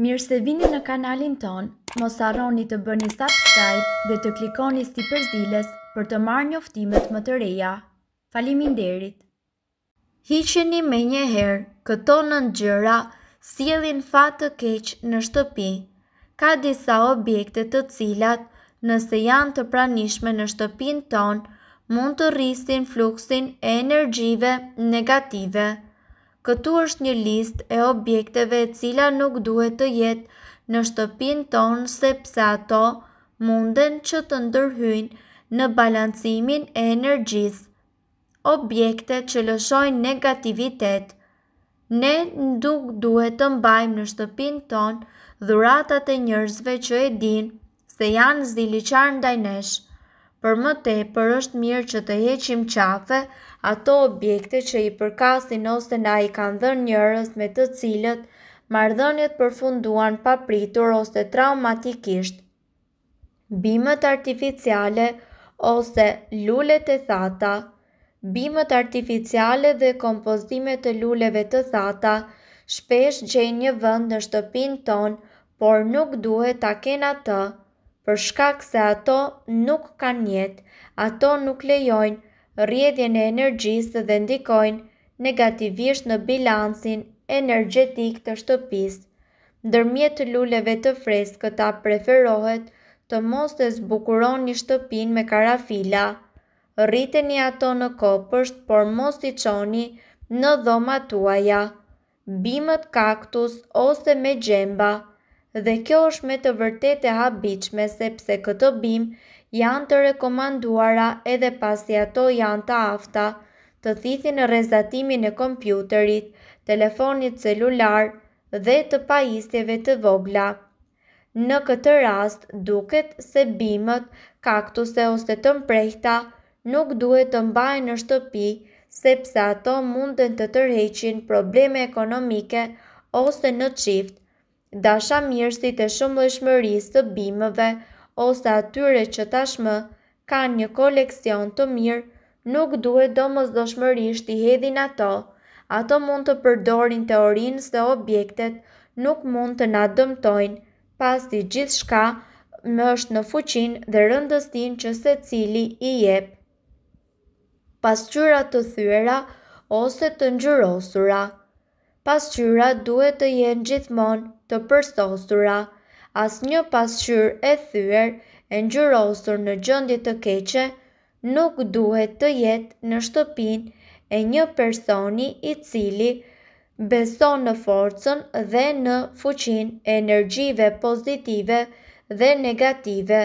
Mirë se vini në kanalin ton, mos arroni të bëni subscribe dhe të klikoni sti përzilës për të marrë një më të reja. Falimin derit! Hiqeni me një herë, këto në gjëra, sielin fatë të keqë në shtëpi. Ka disa objekte të cilat, nëse janë të pranishme në shtëpin ton, mund të rrisin fluksin e energjive negative. Këtu është një list e objekteve e cila nuk duhet të jetë në shtëpin tonë sepse ato munden që të ndërhyjnë në balancimin e energjisë. Objekte që lëshojnë negativitet. Ne nuk duhet të mbajmë në shtëpin tonë dhuratat e njerëzve që e din se janë ziliqar ndaj dajneshë për më te për është mirë që të heqim qafe ato objekte që i përkasin ose na i kanë dhe njërës me të cilët mardhënjet përfunduan papritur ose traumatikisht. Bimët artificiale ose lullet e thata Bimët artificiale dhe kompozime të lulleve të thata shpesh gjenjë vënd në shtëpin ton, por nuk duhet ta kena të, për shkak se ato nuk kanë jetë, ato nuk lejojnë rrjedhjen e energjisë dhe ndikojnë negativisht në bilancin energjetik të shtëpisë. Ndërmjet luleve të freskëta preferohet të mos të zbukuron një shtëpin me karafila. Rriteni ato në kopësht, por mos i qoni në dhoma tuaja. Bimët kaktus ose me gjemba dhe kjo është me të vërtet e habiqme sepse këtë bim janë të rekomanduara edhe pasi ato janë të afta të thithin në rezatimin e kompjuterit, telefonit celular dhe të pajisjeve të vogla. Në këtë rast duket se bimët, kaktuse ose të mprejta nuk duhet të mbaj në shtëpi sepse ato mundën të tërheqin probleme ekonomike ose në qift dasha mirësit e shumë lëshmëris të bimëve ose atyre që tashmë kanë një koleksion të mirë, nuk duhet do mos dëshmërisht i hedhin ato, ato mund të përdorin teorinë se objektet nuk mund të na dëmtojnë, pas të gjithë shka më është në fuqin dhe rëndëstin që se cili i jep. Pasqyra të thyera ose të njërosura Pasqyra duhet të jenë gjithmonë të përstosura, as një pasqyr e thyër e njërosur në gjëndje të keqe, nuk duhet të jetë në shtëpin e një personi i cili beson në forcën dhe në fuqin e energjive pozitive dhe negative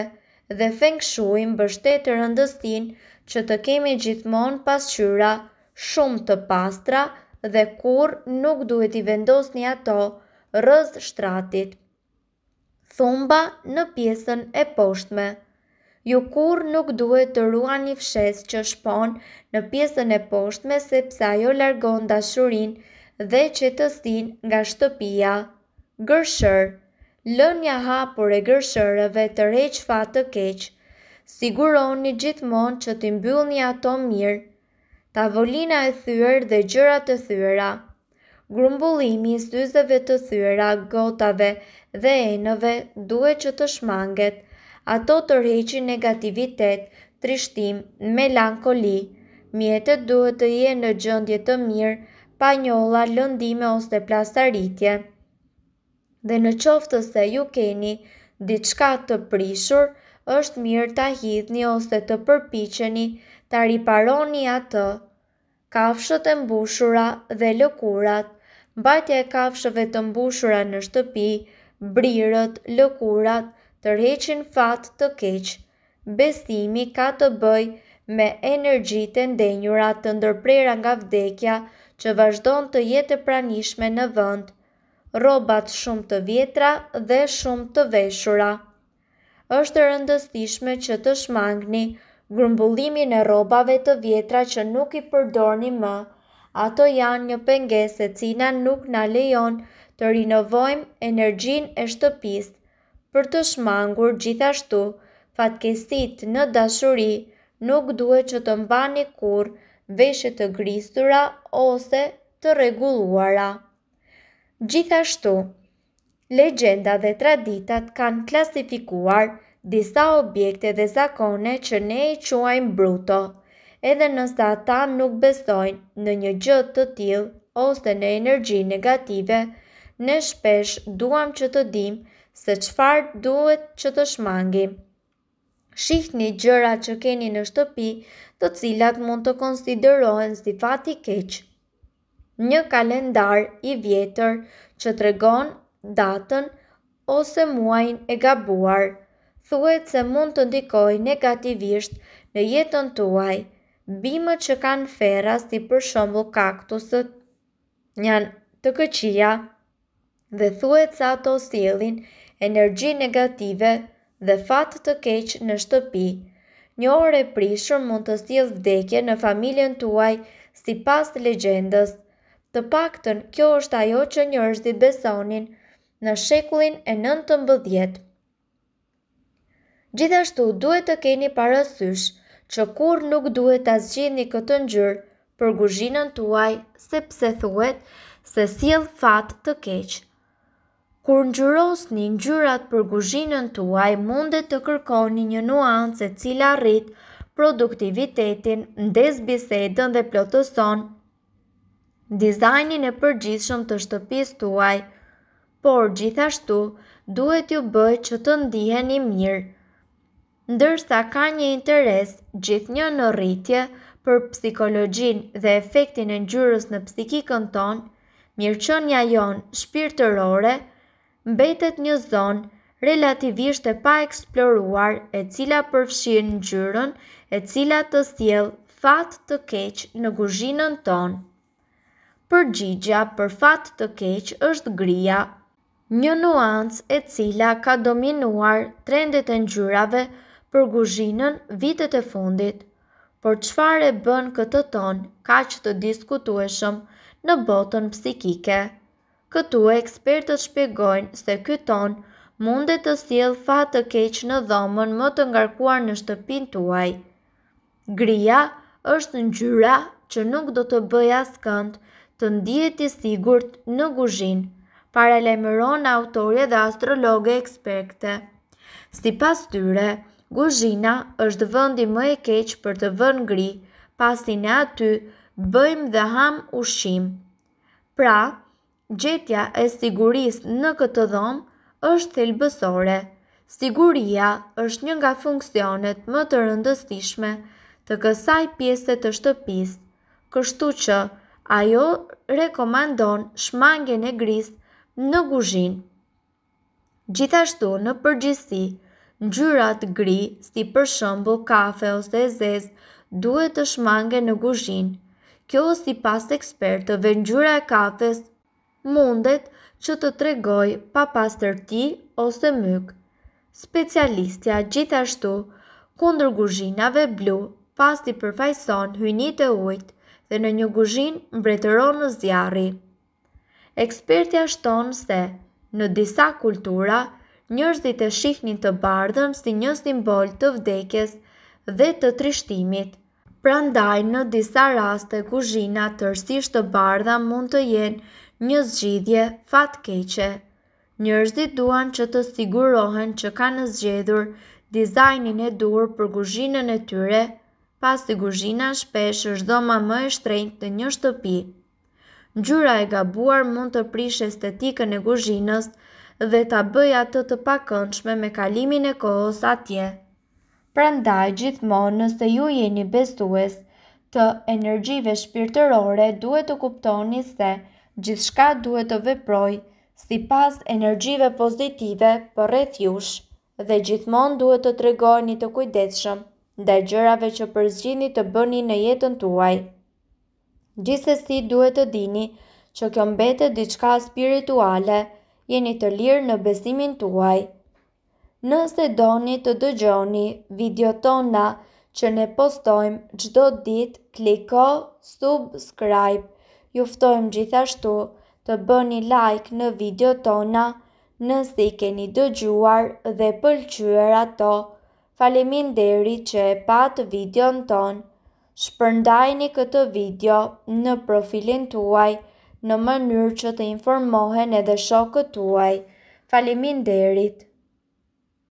dhe feng shui mbështet rëndësin që të kemi gjithmonë pasqyra shumë të pastra dhe kur nuk duhet i vendosni ato rëz shtratit. Thumba në pjesën e poshtme Ju nuk duhet të rua një fshes që shpon në pjesën e poshtme sepse ajo largon dashurin dhe stin nga shtëpia. Gërshër Lënja hapur e gërshërëve të req fatë të keqë. një gjithmonë që t'i mbyllni ato mirë. Tavolina e thyer dhe gjërat e thyera grumbullimi i syzeve të thyera, gotave dhe enëve duhet që të shmanget. Ato të rrëhiqin negativitet, trishtim, melankoli. Mjetet duhet të jenë në gjendje të mirë, pa njolla, lëndime ose plastaritje. Dhe në qoftë se ju keni diçka të prishur, është mirë ta hidhni ose të përpiqeni ta riparoni atë. Kafshët e mbushura dhe lëkurat mbajtja e kafshëve të mbushura në shtëpi, brirët, lëkurat, tërheqin fat të keqë. Bestimi ka të bëj me energji të ndenjurat të ndërprera nga vdekja që vazhdon të jetë pranishme në vënd, robat shumë të vjetra dhe shumë të veshura. Êshtë rëndëstishme që të shmangni grumbullimin e robave të vjetra që nuk i përdorni më, Ato janë një pengese cina nuk në lejon të rinovojmë energjin e shtëpis për të shmangur gjithashtu fatkesit në dashuri nuk duhet që të mbani kur veshët të gristura ose të reguluara. Gjithashtu, legenda dhe traditat kanë klasifikuar disa objekte dhe zakone që ne i quajmë bruto edhe nëse ata nuk besojnë në një gjë të tillë ose në energji negative, ne shpesh duam që të dim se qfar duhet që të shmangi. Shihni gjëra që keni në shtëpi të cilat mund të konsiderohen si fati keq. Një kalendar i vjetër që të regon datën ose muajn e gabuar, thuet se mund të ndikoj negativisht në jetën tuaj, Bimët që kanë fera, si për shumbo kaktusët, janë të këqia dhe thuet sa të osilin, energji negative dhe fatë të keqë në shtëpi. Një orë e prishër mund të stilë vdekje në familjen tuaj si pas të legendës. Të pak tënë, kjo është ajo që një është i besonin në shekullin e nëntë mbëdjet. Gjithashtu, duhet të keni parasysh, që kur nuk duhet të zgjini këtë njërë për guzhinën tuaj sepse thuet se s'jel fat të keqë. Kur njëros një njërat për guzhinën tuaj mundet të kërkoni një nuance cila rrit produktivitetin, ndes bisedën dhe plotëson, dizajnin e përgjithshëm të shtëpis tuaj, por gjithashtu duhet ju bëjt që të ndiheni mirë ndërsa ka një interes gjithë një në rritje për psikologjin dhe efektin e ngjyrës në psikikën tonë, mirëqenia jonë shpirtërore mbetet një zonë relativisht e pa eksploruar e cila përfshin ngjyrën e cila të sjell fat të keq në kuzhinën tonë. Përgjigja për fat të keq është grija, një nuancë e cila ka dominuar trendet e ngjyrave për guzhinën vitet e fundit. Por qëfar e bën këtë ton ka që të diskutueshëm në botën psikike? Këtu ekspertët shpjegojnë se këtë ton mundet të siel fat të keq në dhomën më të ngarkuar në shtëpin tuaj. Gria është në gjyra që nuk do të bëj skënd të ndijet i sigurt në guzhin, paralemëron autorje dhe astrologe ekspekte. Si pas tyre, Guzhina është vëndi më e keqë për të vënë gri, pasi në aty bëjmë dhe ham ushqim. Pra, gjetja e sigurisë në këtë dhomë është thelbësore. Siguria është një nga funksionet më të rëndësishme të kësaj pjesë të shtëpisë. Kështu që ajo rekomandon shmangen e gris në guzhin. Gjithashtu në përgjithësi, ngjyrat gri, si për shëmbu kafe ose zez, duhet të shmange në guzhin. Kjo si pas ekspertëve ngjyra e kafes mundet që të tregoj pa pas ose myk. Specialistja gjithashtu kundër guzhinave blu pas të përfajson hynit e ujtë dhe në një guzhin mbretëron në zjarri. Ekspertja shtonë se në disa kultura, njërzit e shihnin të bardhëm si një simbol të vdekjes dhe të trishtimit. Prandaj në disa raste kuzhina tërsisht të bardha mund të jenë një zgjidhje fatkeqe. Njërzit duan që të sigurohen që kanë zgjedhur dizajnin e dur për kuzhinën e tyre, pas të kuzhina shpesh është dhoma më e shtrejnë të një shtëpi. Gjura e gabuar mund të prish estetikën e kuzhinës dhe ta bëj atë të pakëndshme me kalimin e kohës atje. Prandaj gjithmonë nëse ju jeni besues të energjive shpirtërore duhet të kuptoni se gjithshka duhet të veproj si pas energjive pozitive për rreth jush dhe gjithmonë duhet të tregojni të kujdeshëm dhe gjërave që përzgjini të bëni në jetën tuaj. Gjithsesi duhet të dini që kjo mbetet diçka spirituale jeni të lirë në besimin tuaj. Nëse doni të dëgjoni video tona që ne postojmë gjdo dit, kliko subscribe. Juftojmë gjithashtu të bëni like në video tona nëse i keni dëgjuar dhe pëlqyër ato. Falemin deri që e patë video në tonë. Shpërndajni këtë video në profilin tuaj në mënyrë që të informohen edhe shokët tuaj. Falimin derit!